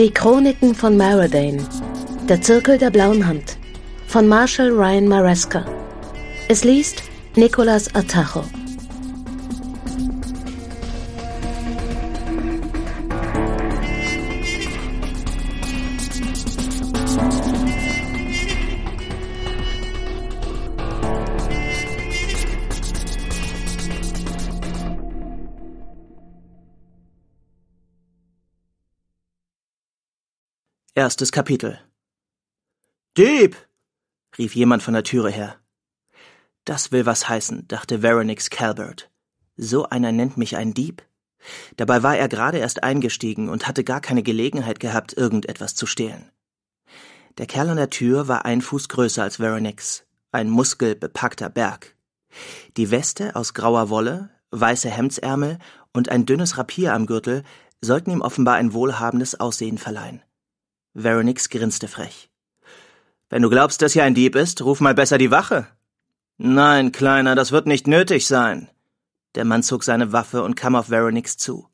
Die Chroniken von Maradane. Der Zirkel der Blauen Hand. Von Marshall Ryan Maresca. Es liest Nicolas Atajo. Erstes Kapitel. Dieb! rief jemand von der Türe her. Das will was heißen, dachte Veronix Calvert. So einer nennt mich ein Dieb? Dabei war er gerade erst eingestiegen und hatte gar keine Gelegenheit gehabt, irgendetwas zu stehlen. Der Kerl an der Tür war ein Fuß größer als Veronix, ein muskelbepackter Berg. Die Weste aus grauer Wolle, weiße Hemdsärmel und ein dünnes Rapier am Gürtel sollten ihm offenbar ein wohlhabendes Aussehen verleihen. Veronix grinste frech. Wenn du glaubst, dass hier ein Dieb ist, ruf mal besser die Wache. Nein, Kleiner, das wird nicht nötig sein. Der Mann zog seine Waffe und kam auf Veronix zu.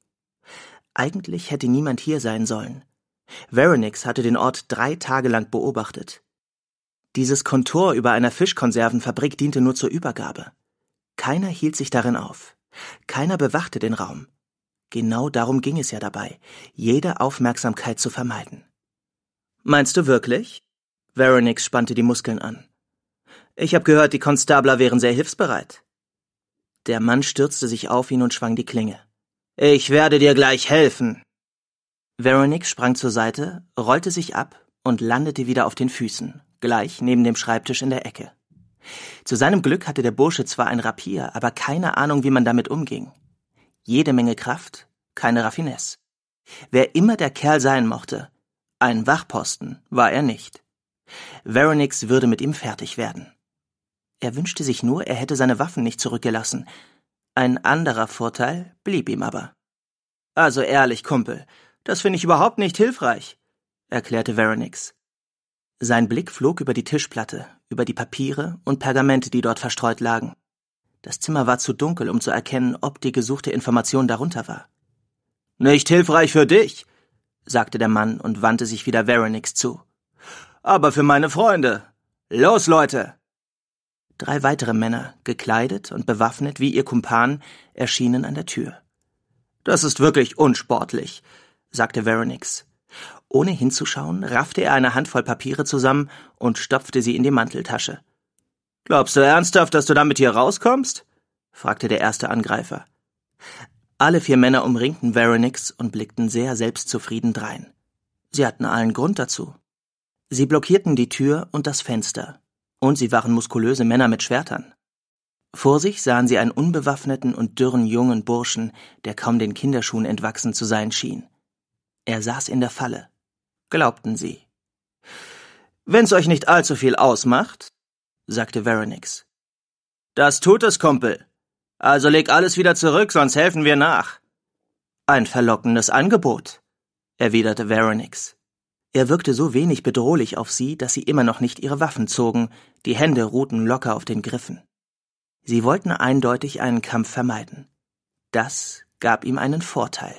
Eigentlich hätte niemand hier sein sollen. Veronix hatte den Ort drei Tage lang beobachtet. Dieses Kontor über einer Fischkonservenfabrik diente nur zur Übergabe. Keiner hielt sich darin auf. Keiner bewachte den Raum. Genau darum ging es ja dabei, jede Aufmerksamkeit zu vermeiden. Meinst du wirklich? Veronix spannte die Muskeln an. Ich habe gehört, die Konstabler wären sehr hilfsbereit. Der Mann stürzte sich auf ihn und schwang die Klinge. Ich werde dir gleich helfen. Veronix sprang zur Seite, rollte sich ab und landete wieder auf den Füßen, gleich neben dem Schreibtisch in der Ecke. Zu seinem Glück hatte der Bursche zwar ein Rapier, aber keine Ahnung, wie man damit umging. Jede Menge Kraft, keine Raffinesse. Wer immer der Kerl sein mochte, ein Wachposten war er nicht. Veronix würde mit ihm fertig werden. Er wünschte sich nur, er hätte seine Waffen nicht zurückgelassen. Ein anderer Vorteil blieb ihm aber. Also ehrlich, Kumpel, das finde ich überhaupt nicht hilfreich, erklärte Veronix. Sein Blick flog über die Tischplatte, über die Papiere und Pergamente, die dort verstreut lagen. Das Zimmer war zu dunkel, um zu erkennen, ob die gesuchte Information darunter war. Nicht hilfreich für dich, sagte der Mann und wandte sich wieder Veronix zu. Aber für meine Freunde. Los, Leute! Drei weitere Männer, gekleidet und bewaffnet wie ihr Kumpan, erschienen an der Tür. Das ist wirklich unsportlich, sagte Veronix. Ohne hinzuschauen, raffte er eine Handvoll Papiere zusammen und stopfte sie in die Manteltasche. Glaubst du ernsthaft, dass du damit hier rauskommst? fragte der erste Angreifer. Alle vier Männer umringten Veronix und blickten sehr selbstzufrieden drein. Sie hatten allen Grund dazu. Sie blockierten die Tür und das Fenster. Und sie waren muskulöse Männer mit Schwertern. Vor sich sahen sie einen unbewaffneten und dürren jungen Burschen, der kaum den Kinderschuhen entwachsen zu sein schien. Er saß in der Falle. Glaubten sie. Wenn's euch nicht allzu viel ausmacht, sagte Veronix. Das tut es, Kumpel, also leg alles wieder zurück, sonst helfen wir nach. Ein verlockendes Angebot, erwiderte Veronix. Er wirkte so wenig bedrohlich auf sie, dass sie immer noch nicht ihre Waffen zogen, die Hände ruhten locker auf den Griffen. Sie wollten eindeutig einen Kampf vermeiden. Das gab ihm einen Vorteil.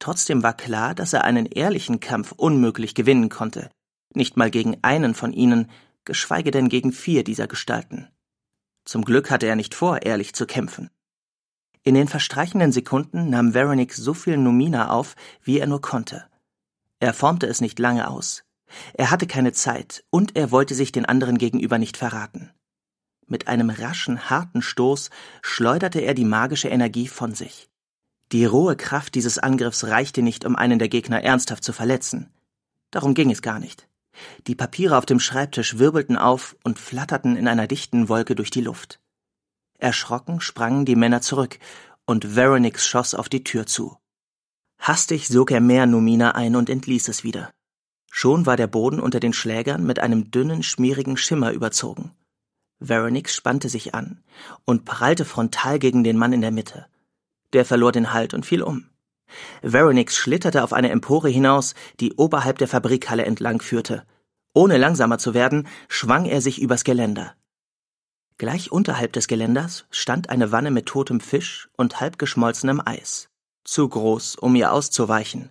Trotzdem war klar, dass er einen ehrlichen Kampf unmöglich gewinnen konnte, nicht mal gegen einen von ihnen, geschweige denn gegen vier dieser Gestalten. Zum Glück hatte er nicht vor, ehrlich zu kämpfen. In den verstreichenden Sekunden nahm Veronic so viel Numina auf, wie er nur konnte. Er formte es nicht lange aus. Er hatte keine Zeit und er wollte sich den anderen gegenüber nicht verraten. Mit einem raschen, harten Stoß schleuderte er die magische Energie von sich. Die rohe Kraft dieses Angriffs reichte nicht, um einen der Gegner ernsthaft zu verletzen. Darum ging es gar nicht. Die Papiere auf dem Schreibtisch wirbelten auf und flatterten in einer dichten Wolke durch die Luft. Erschrocken sprangen die Männer zurück, und Veronix schoss auf die Tür zu. Hastig sog er mehr Numina ein und entließ es wieder. Schon war der Boden unter den Schlägern mit einem dünnen, schmierigen Schimmer überzogen. Veronix spannte sich an und prallte frontal gegen den Mann in der Mitte. Der verlor den Halt und fiel um. Veronix schlitterte auf eine Empore hinaus, die oberhalb der Fabrikhalle entlang führte. Ohne langsamer zu werden, schwang er sich übers Geländer. Gleich unterhalb des Geländers stand eine Wanne mit totem Fisch und halbgeschmolzenem Eis. Zu groß, um ihr auszuweichen.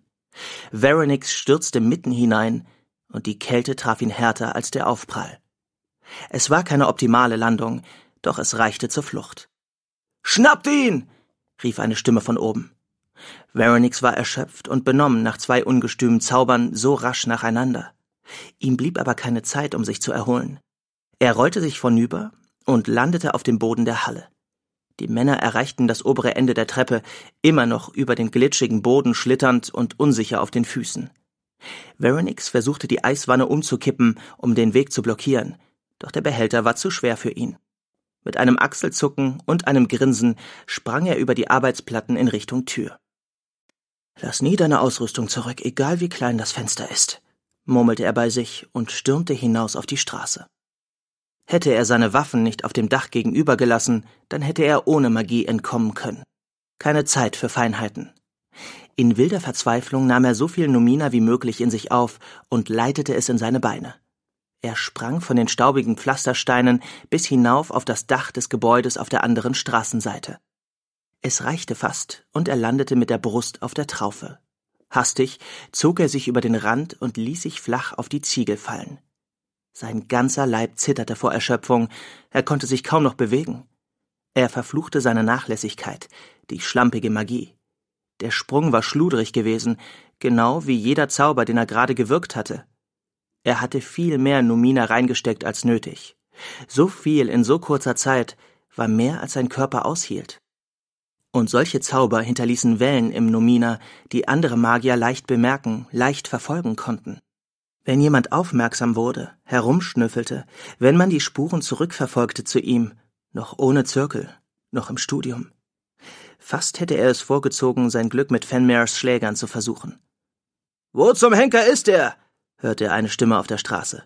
Veronix stürzte mitten hinein, und die Kälte traf ihn härter als der Aufprall. Es war keine optimale Landung, doch es reichte zur Flucht. Schnappt ihn! rief eine Stimme von oben. Veronix war erschöpft und benommen nach zwei ungestümen Zaubern so rasch nacheinander. Ihm blieb aber keine Zeit, um sich zu erholen. Er rollte sich vornüber und landete auf dem Boden der Halle. Die Männer erreichten das obere Ende der Treppe, immer noch über den glitschigen Boden schlitternd und unsicher auf den Füßen. Veronix versuchte die Eiswanne umzukippen, um den Weg zu blockieren, doch der Behälter war zu schwer für ihn. Mit einem Achselzucken und einem Grinsen sprang er über die Arbeitsplatten in Richtung Tür. Lass nie deine Ausrüstung zurück, egal wie klein das Fenster ist, murmelte er bei sich und stürmte hinaus auf die Straße. Hätte er seine Waffen nicht auf dem Dach gegenüber gelassen, dann hätte er ohne Magie entkommen können. Keine Zeit für Feinheiten. In wilder Verzweiflung nahm er so viel Nomina wie möglich in sich auf und leitete es in seine Beine. Er sprang von den staubigen Pflastersteinen bis hinauf auf das Dach des Gebäudes auf der anderen Straßenseite. Es reichte fast, und er landete mit der Brust auf der Traufe. Hastig zog er sich über den Rand und ließ sich flach auf die Ziegel fallen. Sein ganzer Leib zitterte vor Erschöpfung, er konnte sich kaum noch bewegen. Er verfluchte seine Nachlässigkeit, die schlampige Magie. Der Sprung war schludrig gewesen, genau wie jeder Zauber, den er gerade gewirkt hatte. Er hatte viel mehr Numina reingesteckt als nötig. So viel in so kurzer Zeit war mehr, als sein Körper aushielt. Und solche Zauber hinterließen Wellen im Nomina, die andere Magier leicht bemerken, leicht verfolgen konnten. Wenn jemand aufmerksam wurde, herumschnüffelte, wenn man die Spuren zurückverfolgte zu ihm, noch ohne Zirkel, noch im Studium. Fast hätte er es vorgezogen, sein Glück mit Fenmers Schlägern zu versuchen. Wo zum Henker ist er? hörte er eine Stimme auf der Straße.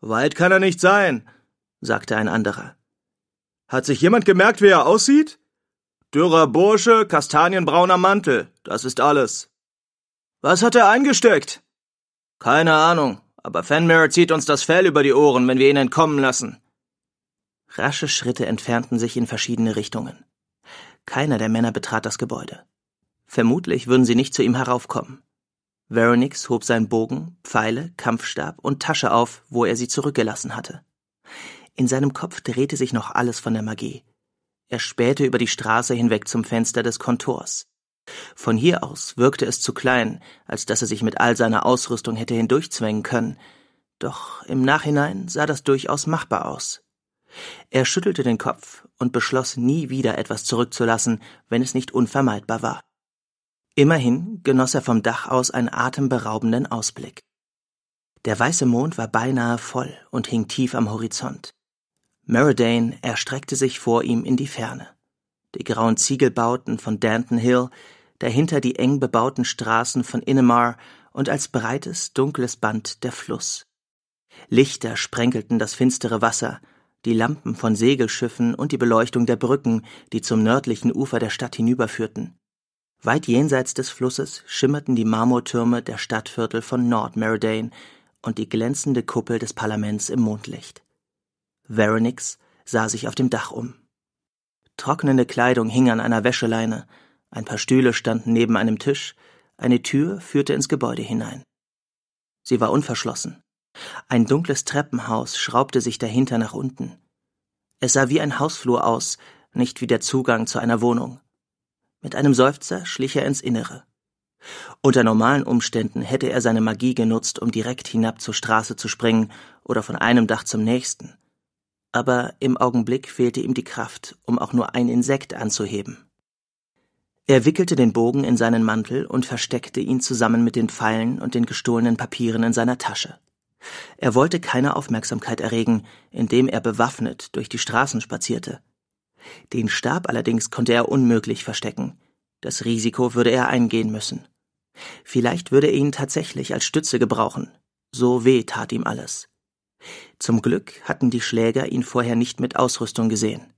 Weit kann er nicht sein, sagte ein anderer. Hat sich jemand gemerkt, wie er aussieht? Dürrer Bursche, kastanienbrauner Mantel, das ist alles. Was hat er eingesteckt? Keine Ahnung, aber Fenmere zieht uns das Fell über die Ohren, wenn wir ihn entkommen lassen. Rasche Schritte entfernten sich in verschiedene Richtungen. Keiner der Männer betrat das Gebäude. Vermutlich würden sie nicht zu ihm heraufkommen. Veronix hob seinen Bogen, Pfeile, Kampfstab und Tasche auf, wo er sie zurückgelassen hatte. In seinem Kopf drehte sich noch alles von der Magie, er spähte über die Straße hinweg zum Fenster des Kontors. Von hier aus wirkte es zu klein, als dass er sich mit all seiner Ausrüstung hätte hindurchzwängen können, doch im Nachhinein sah das durchaus machbar aus. Er schüttelte den Kopf und beschloss nie wieder etwas zurückzulassen, wenn es nicht unvermeidbar war. Immerhin genoss er vom Dach aus einen atemberaubenden Ausblick. Der weiße Mond war beinahe voll und hing tief am Horizont. Meridane erstreckte sich vor ihm in die Ferne. Die grauen Ziegelbauten von Danton Hill, dahinter die eng bebauten Straßen von Innemar und als breites, dunkles Band der Fluss. Lichter sprenkelten das finstere Wasser, die Lampen von Segelschiffen und die Beleuchtung der Brücken, die zum nördlichen Ufer der Stadt hinüberführten. Weit jenseits des Flusses schimmerten die Marmortürme der Stadtviertel von Nord Meridane und die glänzende Kuppel des Parlaments im Mondlicht. Veronix sah sich auf dem Dach um. Trocknende Kleidung hing an einer Wäscheleine, ein paar Stühle standen neben einem Tisch, eine Tür führte ins Gebäude hinein. Sie war unverschlossen. Ein dunkles Treppenhaus schraubte sich dahinter nach unten. Es sah wie ein Hausflur aus, nicht wie der Zugang zu einer Wohnung. Mit einem Seufzer schlich er ins Innere. Unter normalen Umständen hätte er seine Magie genutzt, um direkt hinab zur Straße zu springen oder von einem Dach zum nächsten aber im Augenblick fehlte ihm die Kraft, um auch nur ein Insekt anzuheben. Er wickelte den Bogen in seinen Mantel und versteckte ihn zusammen mit den Pfeilen und den gestohlenen Papieren in seiner Tasche. Er wollte keine Aufmerksamkeit erregen, indem er bewaffnet durch die Straßen spazierte. Den Stab allerdings konnte er unmöglich verstecken. Das Risiko würde er eingehen müssen. Vielleicht würde er ihn tatsächlich als Stütze gebrauchen. So weh tat ihm alles. Zum Glück hatten die Schläger ihn vorher nicht mit Ausrüstung gesehen.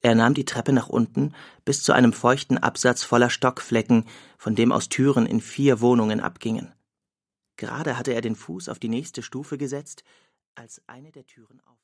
Er nahm die Treppe nach unten bis zu einem feuchten Absatz voller Stockflecken, von dem aus Türen in vier Wohnungen abgingen. Gerade hatte er den Fuß auf die nächste Stufe gesetzt, als eine der Türen auf